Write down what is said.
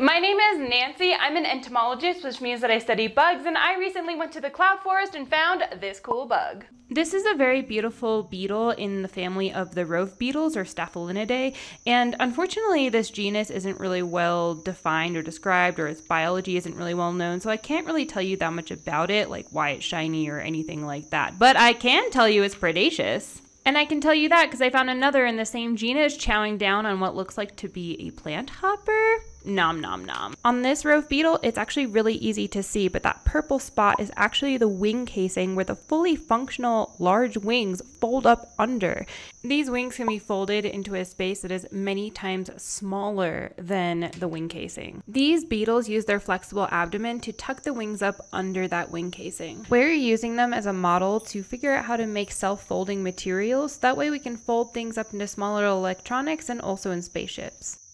my name is Nancy. I'm an entomologist, which means that I study bugs, and I recently went to the cloud forest and found this cool bug. This is a very beautiful beetle in the family of the rove beetles or Staphylinidae, and unfortunately this genus isn't really well defined or described or its biology isn't really well known, so I can't really tell you that much about it, like why it's shiny or anything like that. But I can tell you it's predaceous. And I can tell you that because I found another in the same genus chowing down on what looks like to be a plant hopper nom nom nom. On this rove beetle, it's actually really easy to see, but that purple spot is actually the wing casing where the fully functional large wings fold up under. These wings can be folded into a space that is many times smaller than the wing casing. These beetles use their flexible abdomen to tuck the wings up under that wing casing. We're using them as a model to figure out how to make self-folding materials. That way we can fold things up into smaller electronics and also in spaceships.